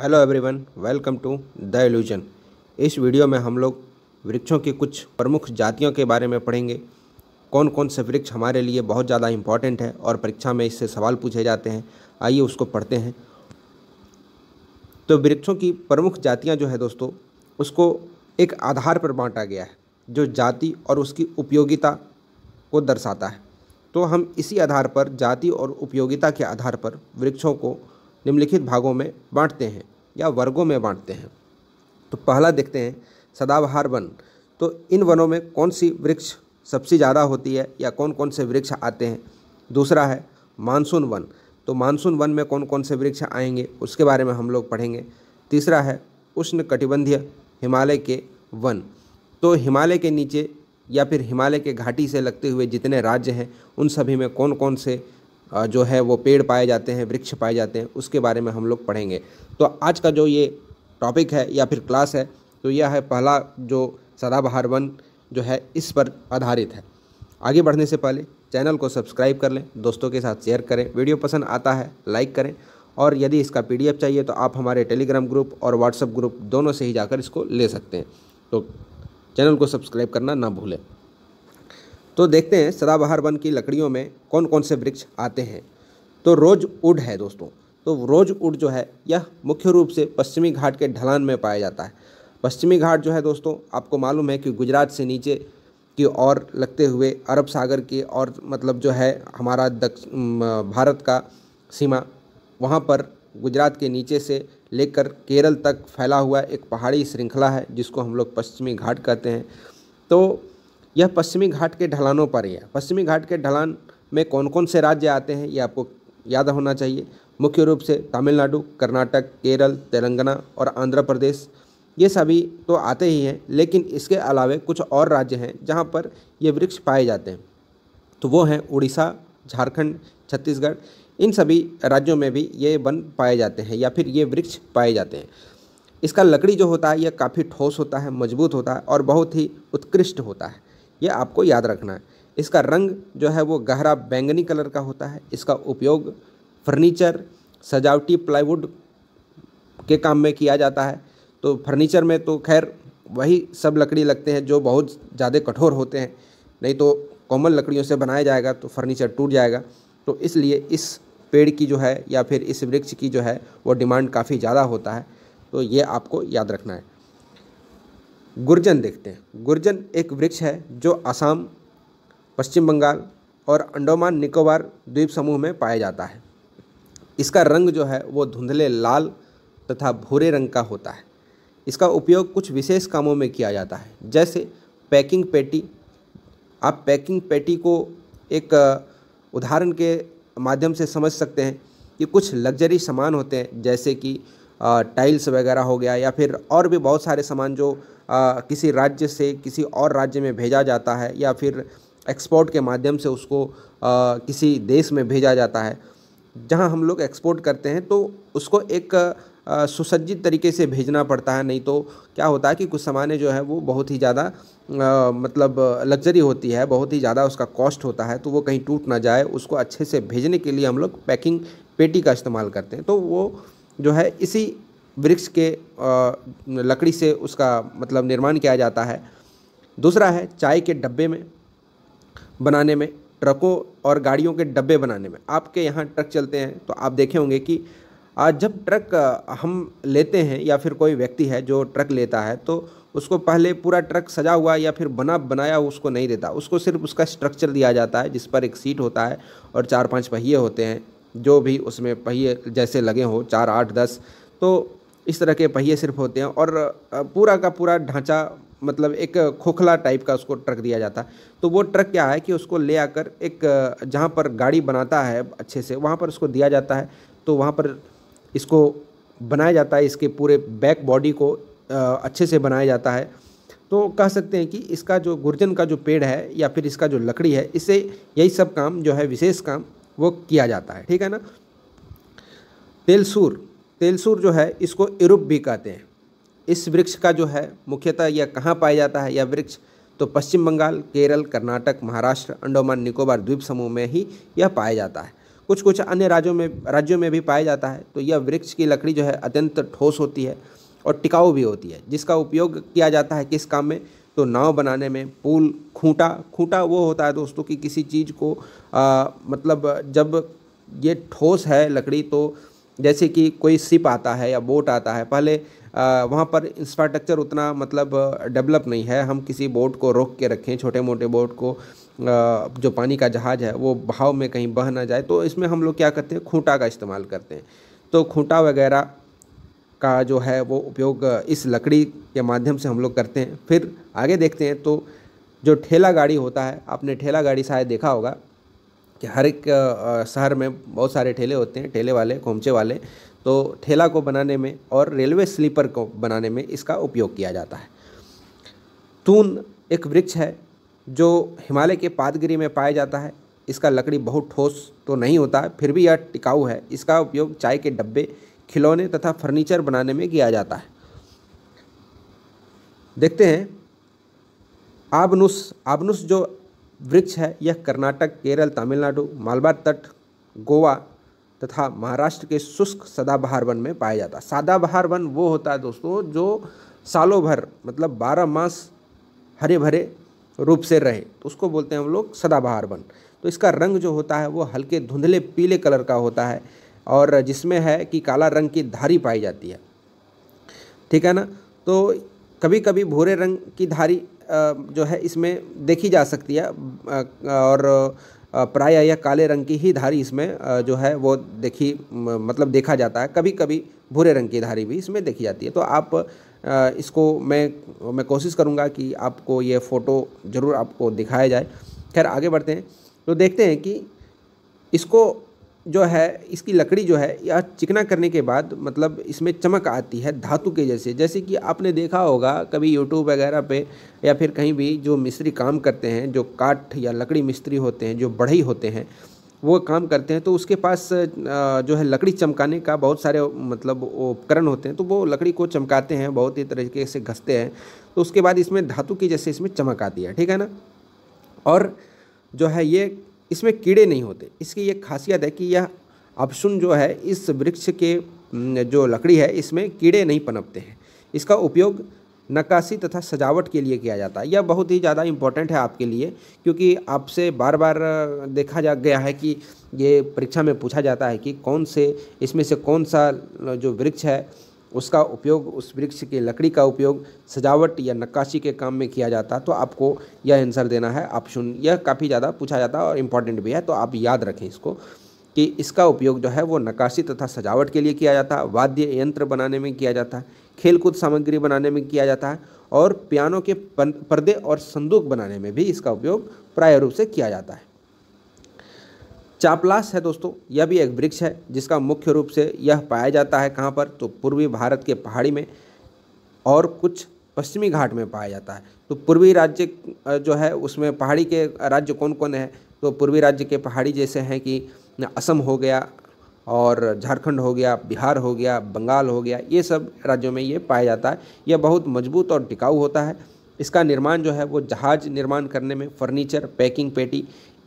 hello everyone welcome to the illusion इस video में हम लोग वृक्षों की कुछ प्रमुख जातियों के बारे में पढ़ेंगे कौन कौन से वृक्ष हमारे लिए बहुत ज़्यादा इम्पॉर्टेंट है और परीक्षा में इससे सवाल पूछे जाते हैं आइए उसको पढ़ते हैं तो वृक्षों की प्रमुख जातियाँ जो है दोस्तों उसको एक आधार पर बांटा गया है जो जाति और उसकी उपयोगिता को दर्शाता है तो हम इसी आधार पर जाति और उपयोगिता के आधार पर वृक्षों को निम्नलिखित भागों में बांटते हैं या वर्गों में बांटते हैं तो पहला देखते हैं सदाबहार वन तो इन वनों में कौन सी वृक्ष सबसे ज़्यादा होती है या कौन कौन से वृक्ष आते हैं दूसरा है मानसून वन तो मानसून वन में कौन कौन से वृक्ष आएंगे उसके बारे में हम लोग पढ़ेंगे तीसरा है उष्ण कटिबंधीय हिमालय के वन तो हिमालय के नीचे या फिर हिमालय के घाटी से लगते हुए जितने राज्य हैं उन सभी में कौन कौन से जो है वो पेड़ पाए जाते हैं वृक्ष पाए जाते हैं उसके बारे में हम लोग पढ़ेंगे तो आज का जो ये टॉपिक है या फिर क्लास है तो यह है पहला जो सदाबहार वन जो है इस पर आधारित है आगे बढ़ने से पहले चैनल को सब्सक्राइब कर लें दोस्तों के साथ शेयर करें वीडियो पसंद आता है लाइक करें और यदि इसका पी चाहिए तो आप हमारे टेलीग्राम ग्रुप और व्हाट्सएप ग्रुप दोनों से ही जाकर इसको ले सकते हैं तो चैनल को सब्सक्राइब करना ना भूलें तो देखते हैं सदाबहार वन की लकड़ियों में कौन कौन से वृक्ष आते हैं तो रोज उड है दोस्तों तो रोज उड जो है यह मुख्य रूप से पश्चिमी घाट के ढलान में पाया जाता है पश्चिमी घाट जो है दोस्तों आपको मालूम है कि गुजरात से नीचे की ओर लगते हुए अरब सागर की और मतलब जो है हमारा दक्ष भारत का सीमा वहाँ पर गुजरात के नीचे से लेकर केरल तक फैला हुआ एक पहाड़ी श्रृंखला है जिसको हम लोग पश्चिमी घाट कहते हैं तो यह पश्चिमी घाट के ढलानों पर है पश्चिमी घाट के ढलान में कौन कौन से राज्य आते हैं ये आपको याद होना चाहिए मुख्य रूप से तमिलनाडु कर्नाटक केरल तेलंगाना और आंध्र प्रदेश ये सभी तो आते ही हैं लेकिन इसके अलावे कुछ और राज्य हैं जहाँ पर ये वृक्ष पाए जाते हैं तो वो हैं उड़ीसा झारखंड छत्तीसगढ़ इन सभी राज्यों में भी ये वन पाए जाते हैं या फिर ये वृक्ष पाए जाते हैं इसका लकड़ी जो होता है यह काफ़ी ठोस होता है मजबूत होता है और बहुत ही उत्कृष्ट होता है ये आपको याद रखना है इसका रंग जो है वो गहरा बैंगनी कलर का होता है इसका उपयोग फर्नीचर सजावटी प्लाईवुड के काम में किया जाता है तो फर्नीचर में तो खैर वही सब लकड़ी लगते हैं जो बहुत ज़्यादा कठोर होते हैं नहीं तो कॉमन लकड़ियों से बनाया जाएगा तो फर्नीचर टूट जाएगा तो इसलिए इस पेड़ की जो है या फिर इस वृक्ष की जो है वो डिमांड काफ़ी ज़्यादा होता है तो ये आपको याद रखना है गुर्जन देखते हैं गुर्जन एक वृक्ष है जो असम पश्चिम बंगाल और अंडोमान निकोबार द्वीप समूह में पाया जाता है इसका रंग जो है वो धुंधले लाल तथा भूरे रंग का होता है इसका उपयोग कुछ विशेष कामों में किया जाता है जैसे पैकिंग पेटी आप पैकिंग पेटी को एक उदाहरण के माध्यम से समझ सकते हैं कि कुछ लग्जरी सामान होते हैं जैसे कि टाइल्स वगैरह हो गया या फिर और भी बहुत सारे सामान जो आ, किसी राज्य से किसी और राज्य में भेजा जाता है या फिर एक्सपोर्ट के माध्यम से उसको आ, किसी देश में भेजा जाता है जहां हम लोग एक्सपोर्ट करते हैं तो उसको एक सुसज्जित तरीके से भेजना पड़ता है नहीं तो क्या होता है कि कुछ सामान जो है वो बहुत ही ज़्यादा मतलब लग्जरी होती है बहुत ही ज़्यादा उसका कॉस्ट होता है तो वो कहीं टूट ना जाए उसको अच्छे से भेजने के लिए हम लोग पैकिंग पेटी का इस्तेमाल करते हैं तो वो जो है इसी वृक्ष के लकड़ी से उसका मतलब निर्माण किया जाता है दूसरा है चाय के डब्बे में बनाने में ट्रकों और गाड़ियों के डब्बे बनाने में आपके यहाँ ट्रक चलते हैं तो आप देखे होंगे कि जब ट्रक हम लेते हैं या फिर कोई व्यक्ति है जो ट्रक लेता है तो उसको पहले पूरा ट्रक सजा हुआ या फिर बना बनाया उसको नहीं देता उसको सिर्फ उसका स्ट्रक्चर दिया जाता है जिस पर एक सीट होता है और चार पांच पहिए होते हैं जो भी उसमें पहिए जैसे लगे हों चार आठ दस तो इस तरह के पहिए सिर्फ होते हैं और पूरा का पूरा ढांचा मतलब एक खोखला टाइप का उसको ट्रक दिया जाता है तो वो ट्रक क्या है कि उसको ले आकर एक जहाँ पर गाड़ी बनाता है अच्छे से वहाँ पर उसको दिया जाता है तो वहाँ पर इसको बनाया जाता है इसके पूरे बैक बॉडी को अच्छे से बनाया जाता है तो कह सकते हैं कि इसका जो गुर्जन का जो पेड़ है या फिर इसका जो लकड़ी है इससे यही सब काम जो है विशेष काम वो किया जाता है ठीक है ना तेलसूर तेलसूर जो है इसको इरुप भी कहते हैं इस वृक्ष का जो है मुख्यतः यह कहाँ पाया जाता है यह वृक्ष तो पश्चिम बंगाल केरल कर्नाटक महाराष्ट्र अंडोमान निकोबार द्वीप समूह में ही यह पाया जाता है कुछ कुछ अन्य राज्यों में राज्यों में भी पाया जाता है तो यह वृक्ष की लकड़ी जो है अत्यंत ठोस होती है और टिकाऊ भी होती है जिसका उपयोग किया जाता है किस काम में तो नाव बनाने में पुल खूंटा खूंटा वो होता है दोस्तों कि किसी चीज़ को आ, मतलब जब ये ठोस है लकड़ी तो जैसे कि कोई सिप आता है या बोट आता है पहले वहाँ पर इंफ्रास्ट्रक्चर उतना मतलब डेवलप नहीं है हम किसी बोट को रोक के रखें छोटे मोटे बोट को जो पानी का जहाज़ है वो बहाव में कहीं बह ना जाए तो इसमें हम लोग क्या करते हैं खूंटा का इस्तेमाल करते हैं तो खूंटा वगैरह का जो है वो उपयोग इस लकड़ी के माध्यम से हम लोग करते हैं फिर आगे देखते हैं तो जो ठेला गाड़ी होता है आपने ठेला गाड़ी शायद देखा होगा कि हर एक शहर में बहुत सारे ठेले होते हैं ठेले वाले खोमचे वाले तो ठेला को बनाने में और रेलवे स्लीपर को बनाने में इसका उपयोग किया जाता है तून एक वृक्ष है जो हिमालय के पादगिरी में पाया जाता है इसका लकड़ी बहुत ठोस तो नहीं होता है फिर भी यह टिकाऊ है इसका उपयोग चाय के डब्बे खिलौने तथा फर्नीचर बनाने में किया जाता है देखते हैं आबनुस आबनुस जो वृक्ष है यह कर्नाटक केरल तमिलनाडु मालवा तट गोवा तथा महाराष्ट्र के शुष्क सदाबहार वन में पाया जाता है सदाबहार वन वो होता है दोस्तों जो सालों भर मतलब बारह मास हरे भरे रूप से रहे तो उसको बोलते हैं हम लोग सदाबहार वन तो इसका रंग जो होता है वो हल्के धुंधले पीले कलर का होता है और जिसमें है कि काला रंग की धारी पाई जाती है ठीक है ना तो कभी कभी भूरे रंग की धारी जो है इसमें देखी जा सकती है और प्रायः यह काले रंग की ही धारी इसमें जो है वो देखी मतलब देखा जाता है कभी कभी भूरे रंग की धारी भी इसमें देखी जाती है तो आप इसको मैं मैं कोशिश करूँगा कि आपको ये फ़ोटो ज़रूर आपको दिखाया जाए खैर आगे बढ़ते हैं तो देखते हैं कि इसको जो है इसकी लकड़ी जो है यह चिकना करने के बाद मतलब इसमें चमक आती है धातु के जैसे जैसे कि आपने देखा होगा कभी यूट्यूब वगैरह पे या फिर कहीं भी जो मिस्त्री काम करते हैं जो काठ या लकड़ी मिस्त्री होते हैं जो बढ़ई होते हैं वो काम करते हैं तो उसके पास जो है लकड़ी चमकाने का बहुत सारे मतलब उपकरण होते हैं तो वो लकड़ी को चमकाते हैं बहुत ही तरीके से घसते हैं तो उसके बाद इसमें धातु की जैसे इसमें चमक आती है ठीक है ना और जो है ये इसमें कीड़े नहीं होते इसकी ये खासियत है कि यह अपशुन जो है इस वृक्ष के जो लकड़ी है इसमें कीड़े नहीं पनपते हैं इसका उपयोग नक्काशी तथा सजावट के लिए किया जाता है यह बहुत ही ज़्यादा इम्पॉर्टेंट है आपके लिए क्योंकि आपसे बार बार देखा जा गया है कि ये परीक्षा में पूछा जाता है कि कौन से इसमें से कौन सा जो वृक्ष है उसका उपयोग उस वृक्ष की लकड़ी का उपयोग सजावट या नक्काशी के काम में किया जाता तो आपको यह आंसर देना है ऑप्शन यह काफ़ी ज़्यादा पूछा जाता है और इम्पॉर्टेंट भी है तो आप याद रखें इसको कि इसका उपयोग जो है वो नक्काशी तथा सजावट के लिए किया जाता है वाद्य यंत्र बनाने में किया जाता है खेलकूद सामग्री बनाने में किया जाता है और पियानो के पर्दे और संदूक बनाने में भी इसका उपयोग प्राय रूप से किया जाता है चापलास है दोस्तों यह भी एक वृक्ष है जिसका मुख्य रूप से यह पाया जाता है कहाँ पर तो पूर्वी भारत के पहाड़ी में और कुछ पश्चिमी घाट में पाया जाता है तो पूर्वी राज्य जो है उसमें पहाड़ी के राज्य कौन कौन है तो पूर्वी राज्य के पहाड़ी जैसे हैं कि असम हो गया और झारखंड हो गया बिहार हो गया बंगाल हो गया ये सब राज्यों में ये पाया जाता है यह बहुत मजबूत और टिकाऊ होता है इसका निर्माण जो है वो जहाज निर्माण करने में फर्नीचर पैकिंग पेटी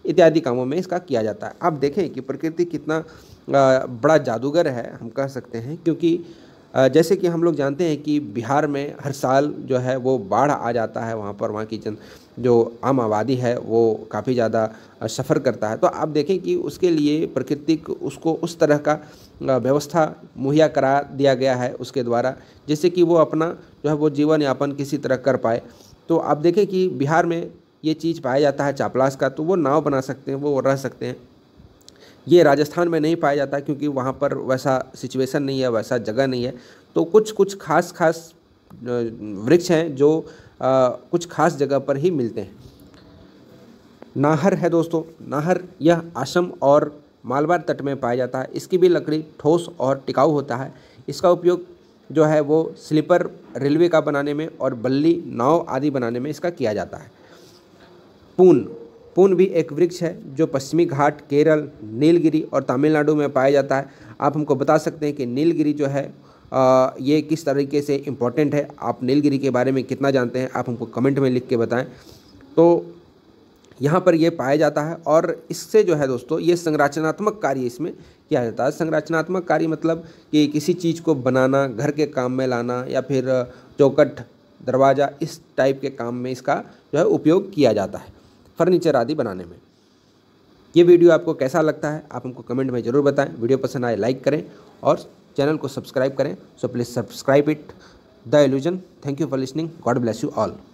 इत्यादि कामों में इसका किया जाता है आप देखें कि प्रकृति कितना बड़ा जादूगर है हम कह सकते हैं क्योंकि जैसे कि हम लोग जानते हैं कि बिहार में हर साल जो है वो बाढ़ आ जाता है वहाँ पर वहाँ की जन जो आम आबादी है वो काफ़ी ज़्यादा सफ़र करता है तो आप देखें कि उसके लिए प्रकृतिक उसको उस तरह का व्यवस्था मुहैया करा दिया गया है उसके द्वारा जिससे कि वो अपना जो है वो जीवन यापन किसी तरह कर पाए तो आप देखें कि बिहार में ये चीज़ पाया जाता है चापलास का तो वो नाव बना सकते हैं वो रह सकते हैं ये राजस्थान में नहीं पाया जाता क्योंकि वहाँ पर वैसा सिचुएशन नहीं है वैसा जगह नहीं है तो कुछ कुछ खास खास वृक्ष हैं जो आ, कुछ खास जगह पर ही मिलते हैं नाहर है दोस्तों नाहर यह आसम और मालवार तट में पाया जाता है इसकी भी लकड़ी ठोस और टिकाऊ होता है इसका उपयोग जो है वो स्लीपर रेलवे का बनाने में और बल्ली नाव आदि बनाने में इसका किया जाता है पून पून भी एक वृक्ष है जो पश्चिमी घाट केरल नीलगिरी और तमिलनाडु में पाया जाता है आप हमको बता सकते हैं कि नीलगिरी जो है आ, ये किस तरीके से इम्पोर्टेंट है आप नीलगिरी के बारे में कितना जानते हैं आप हमको कमेंट में लिख के बताएं तो यहाँ पर यह पाया जाता है और इससे जो है दोस्तों ये संरचनात्मक कार्य इसमें किया जाता है संरचनात्मक कार्य मतलब कि किसी चीज़ को बनाना घर के काम में लाना या फिर चौकट दरवाज़ा इस टाइप के काम में इसका जो है उपयोग किया जाता है फर्नीचर आदि बनाने में ये वीडियो आपको कैसा लगता है आप हमको कमेंट में ज़रूर बताएं वीडियो पसंद आए लाइक करें और चैनल को सब्सक्राइब करें so please subscribe it the illusion thank you for listening God bless you all